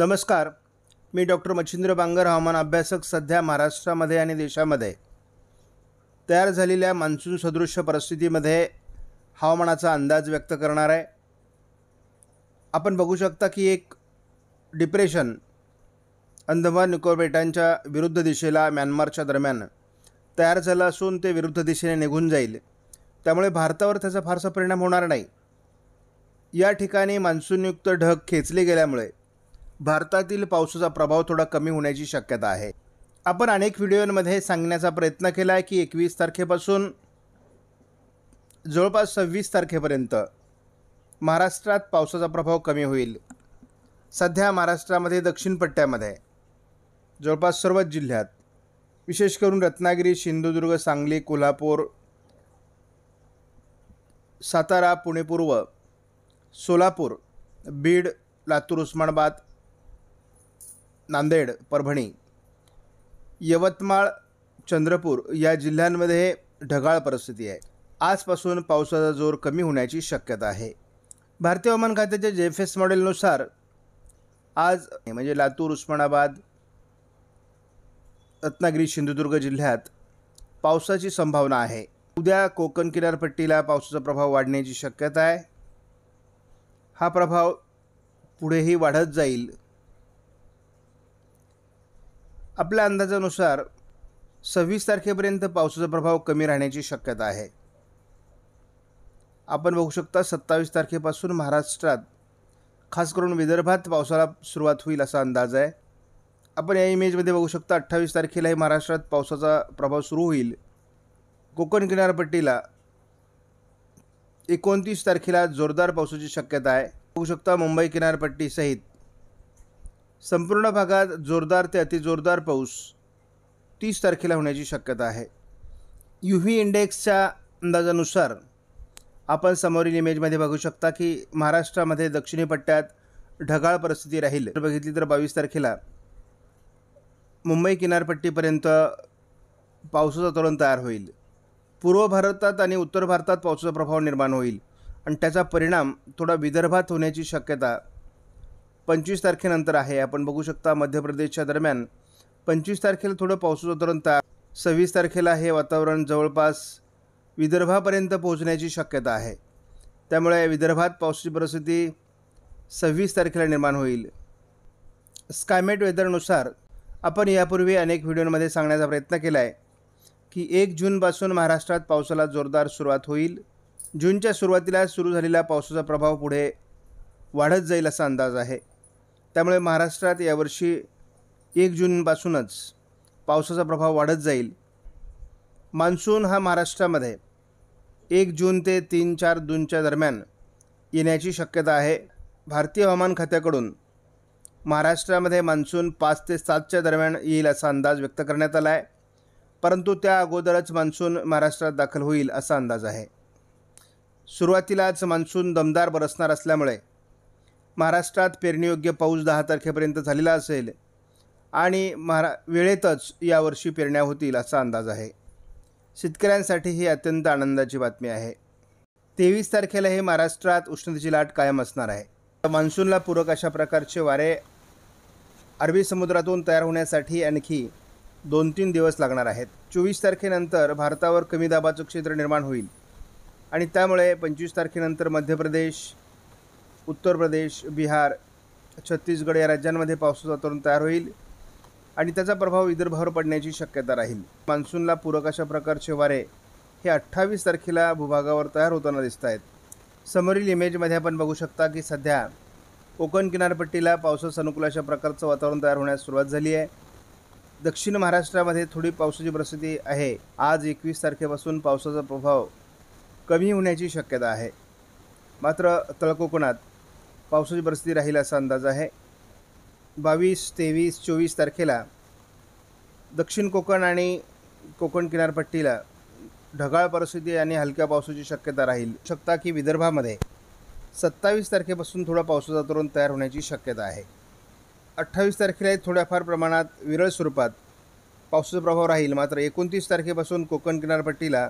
नमस्कार मी डॉक्टर मच्छिंद्र बांगर हवामान अभ्यासक सध्या महाराष्ट्रामध्ये आणि देशामध्ये तयार झालेल्या मान्सून सदृश्य परिस्थितीमध्ये हवामानाचा अंदाज व्यक्त करणार आहे आपण बघू शकता की एक डिप्रेशन अंदमान निकोबार बेटांच्या विरुद्ध दिशेला म्यानमारच्या दरम्यान तयार झालं असून ते विरुद्ध दिशेने निघून जाईल त्यामुळे भारतावर त्याचा फारसा परिणाम होणार नाही या ठिकाणी मान्सूनयुक्त ढग खेचले गेल्यामुळे भारतातील पावसाचा प्रभाव थोडा कमी होण्याची शक्यता आहे आपण अनेक व्हिडिओमध्ये सांगण्याचा प्रयत्न केला आहे की एकवीस तारखेपासून जवळपास सव्वीस तारखेपर्यंत महाराष्ट्रात पावसाचा प्रभाव कमी होईल सध्या महाराष्ट्रामध्ये दक्षिण पट्ट्यामध्ये जवळपास सर्वच जिल्ह्यात विशेष करून रत्नागिरी सिंधुदुर्ग सांगली कोल्हापूर सातारा पुणे पूर्व सोलापूर बीड लातूर उस्मानाबाद नांदेड परभणी यवतमाळ चंद्रपूर या जिल्ह्यांमध्ये ढगाळ परिस्थिती आहे आजपासून पावसाचा जोर कमी होण्याची शक्यता आहे भारतीय हवामान खात्याच्या जे एफ एस मॉडेलनुसार आज म्हणजे लातूर उस्मानाबाद रत्नागिरी सिंधुदुर्ग जिल्ह्यात पावसाची संभावना आहे उद्या कोकण किनारपट्टीला पावसाचा प्रभाव वाढण्याची शक्यता आहे हा प्रभाव पुढेही वाढत जाईल आपल्या अंदाजानुसार सव्वीस तारखेपर्यंत पावसाचा प्रभाव कमी राहण्याची शक्यता आहे आपण बघू शकता सत्तावीस तारखेपासून महाराष्ट्रात खास करून विदर्भात पावसाला सुरुवात होईल असा अंदाज आहे आपण या इमेजमध्ये बघू शकता अठ्ठावीस तारखेलाही महाराष्ट्रात पावसाचा प्रभाव सुरू होईल कोकण किनारपट्टीला एकोणतीस तारखेला जोरदार पावसाची शक्यता आहे बघू शकता मुंबई किनारपट्टीसहित संपूर्ण भागात जोरदार ते अतिजोरदार पाऊस तीस तारखेला होण्याची शक्यता आहे यू व्ही इंडेक्सच्या अंदाजानुसार आपण समोरील इमेजमध्ये बघू शकता की महाराष्ट्रामध्ये दक्षिणी पट्ट्यात ढगाळ परिस्थिती राहील तर बघितली तर बावीस तारखेला मुंबई किनारपट्टीपर्यंत पावसाचं तोरण तयार होईल पूर्व भारतात आणि उत्तर भारतात पावसाचा प्रभाव निर्माण होईल आणि त्याचा परिणाम थोडा विदर्भात होण्याची शक्यता पंचवीस तारखेनंतर आहे आपण बघू शकता मध्य प्रदेशच्या दरम्यान पंचवीस तारखेला थोडं पावसाचं वातावरण तर सव्वीस तारखेला हे वातावरण जवळपास विदर्भापर्यंत पोहोचण्याची शक्यता आहे त्यामुळे विदर्भात पावसाची परिस्थिती सव्वीस तारखेला निर्माण होईल स्कायमेट वेदरनुसार आपण यापूर्वी अनेक व्हिडिओमध्ये सांगण्याचा प्रयत्न केला आहे की एक जूनपासून महाराष्ट्रात पावसाला जोरदार सुरुवात होईल जूनच्या सुरुवातीला सुरू झालेला पावसाचा प्रभाव पुढे वाढत जाईल असा अंदाज आहे त्यामुळे महाराष्ट्रात यावर्षी एक जूनपासूनच पावसाचा प्रभाव वाढत जाईल मान्सून हा महाराष्ट्रामध्ये एक जून ते तीन चार जूनच्या दरम्यान येण्याची शक्यता आहे भारतीय हवामान खात्याकडून महाराष्ट्रामध्ये मान्सून पाच ते सातच्या दरम्यान येईल असा अंदाज व्यक्त करण्यात आला आहे परंतु त्या अगोदरच मान्सून महाराष्ट्रात दाखल होईल असा अंदाज आहे सुरुवातीलाच मान्सून दमदार बरसणार असल्यामुळे महाराष्ट्रात पेरणीयोग्य पाऊस दहा तारखेपर्यंत झालेला असेल आणि महारा वेळेतच यावर्षी पेरण्या होतील असा अंदाज आहे शेतकऱ्यांसाठी ही अत्यंत आनंदाची बातमी आहे तेवीस तारखेला हे महाराष्ट्रात उष्णतेची लाट कायम असणार आहे मान्सूनला पूरक अशा प्रकारचे वारे अरबी समुद्रातून तयार होण्यासाठी आणखी दोन तीन दिवस लागणार आहेत चोवीस तारखेनंतर भारतावर कमी दाबाचं क्षेत्र निर्माण होईल आणि त्यामुळे पंचवीस तारखेनंतर मध्य प्रदेश उत्तर प्रदेश बिहार छत्तीसगड या राज्यांमध्ये पावसाचा तरुण तयार होईल आणि त्याचा प्रभाव विदर्भावर पडण्याची शक्यता राहील मान्सूनला पूरक अशा प्रकारचे वारे हे अठ्ठावीस तारखेला भूभागावर तयार होताना दिसत आहेत समोरील इमेजमध्ये आपण बघू शकता की सध्या कोकण किनारपट्टीला पावसास अनुकूल अशा प्रकारचं वातावरण तयार होण्यास सुरुवात झाली आहे दक्षिण महाराष्ट्रामध्ये थोडी पावसाची परिस्थिती आहे आज एकवीस तारखेपासून पावसाचा प्रभाव कमी होण्याची शक्यता आहे मात्र तळकोकणात पावसाची परिस्थिती राहील असा अंदाज आहे बावीस तेवीस चोवीस तारखेला दक्षिण कोकण आणि कोकण किनारपट्टीला ढगाळ परिस्थिती आणि हलक्या पावसाची शक्यता राहील शकता की विदर्भामध्ये सत्तावीस तारखेपासून थोडा पावसाचा तोरण तयार होण्याची शक्यता आहे अठ्ठावीस तारखेला थोड्याफार प्रमाणात विरळ स्वरूपात पावसाचा प्रभाव राहील मात्र एकोणतीस तारखेपासून कोकण किनारपट्टीला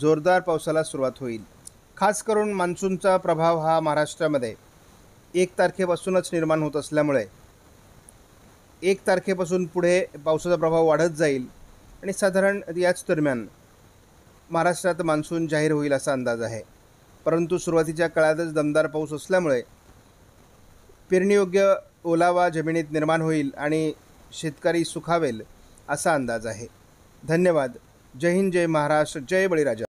जोरदार पावसाला सुरुवात होईल खास करून मान्सूनचा प्रभाव हा महाराष्ट्रामध्ये एक तारखेपासूनच निर्माण होत असल्यामुळे एक तारखेपासून पुढे पावसाचा प्रभाव वाढत जाईल आणि साधारण याच दरम्यान महाराष्ट्रात मान्सून जाहीर होईल असा अंदाज आहे परंतु सुरुवातीच्या काळातच दमदार पाऊस असल्यामुळे पेरणीयोग्य ओलावा जमिनीत निर्माण होईल आणि शेतकरी सुखावेल असा अंदाज आहे धन्यवाद जय हिंद जय महाराष्ट्र जय बळीराजा